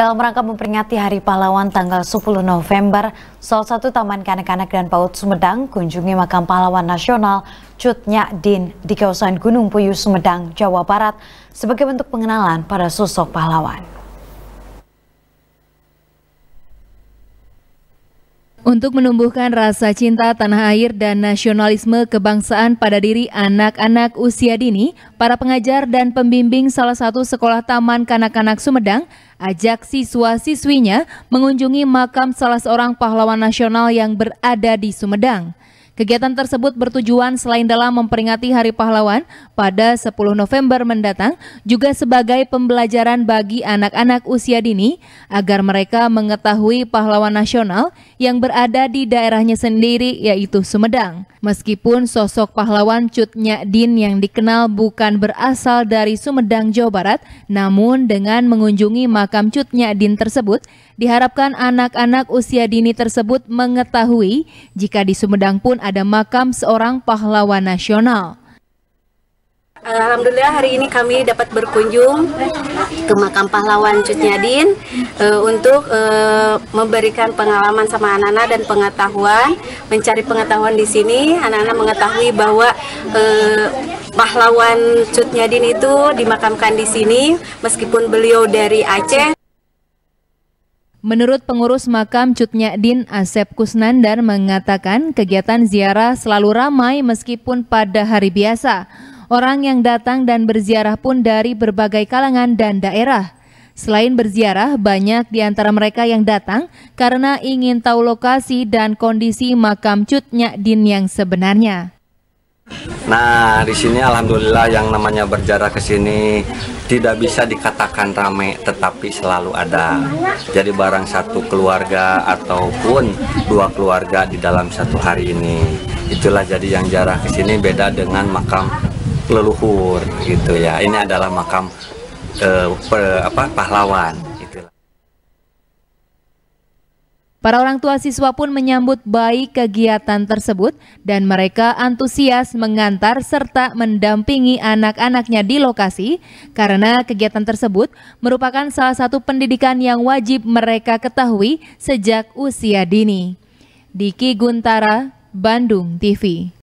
Dalam rangka memperingati Hari Pahlawan tanggal 10 November, salah satu Taman Kanak-Kanak dan PAUD Sumedang kunjungi makam pahlawan nasional Cut Nyak Din di kawasan Gunung Puyuh Sumedang, Jawa Barat sebagai bentuk pengenalan pada sosok pahlawan. Untuk menumbuhkan rasa cinta tanah air dan nasionalisme kebangsaan pada diri anak-anak usia dini, para pengajar dan pembimbing salah satu sekolah taman kanak-kanak Sumedang ajak siswa-siswinya mengunjungi makam salah seorang pahlawan nasional yang berada di Sumedang. Kegiatan tersebut bertujuan selain dalam memperingati Hari Pahlawan pada 10 November mendatang, juga sebagai pembelajaran bagi anak-anak usia dini agar mereka mengetahui pahlawan nasional yang berada di daerahnya sendiri yaitu Sumedang. Meskipun sosok pahlawan Cut Nyak Din yang dikenal bukan berasal dari Sumedang, Jawa Barat, namun dengan mengunjungi makam Cut Nyak Din tersebut, diharapkan anak-anak usia dini tersebut mengetahui jika di Sumedang pun ada ada makam seorang pahlawan nasional. Alhamdulillah hari ini kami dapat berkunjung ke makam pahlawan Cutnyadin e, eh, untuk e, memberikan pengalaman sama anak-anak dan pengetahuan, mencari pengetahuan di sini. Anak-anak mengetahui bahwa e, pahlawan Cutnyadin itu dimakamkan di sini meskipun beliau dari Aceh. Menurut pengurus makam Cutnya Din Asep Kusnandar mengatakan kegiatan ziarah selalu ramai meskipun pada hari biasa. Orang yang datang dan berziarah pun dari berbagai kalangan dan daerah. Selain berziarah, banyak di antara mereka yang datang karena ingin tahu lokasi dan kondisi makam Cutnya Din yang sebenarnya. Nah, di sini alhamdulillah yang namanya berjarak ke sini tidak bisa dikatakan ramai, tetapi selalu ada. Jadi barang satu keluarga ataupun dua keluarga di dalam satu hari ini. Itulah jadi yang jarak ke sini beda dengan makam leluhur gitu ya. Ini adalah makam eh, per, apa pahlawan Para orang tua siswa pun menyambut baik kegiatan tersebut dan mereka antusias mengantar serta mendampingi anak-anaknya di lokasi karena kegiatan tersebut merupakan salah satu pendidikan yang wajib mereka ketahui sejak usia dini. Diki Guntara, Bandung TV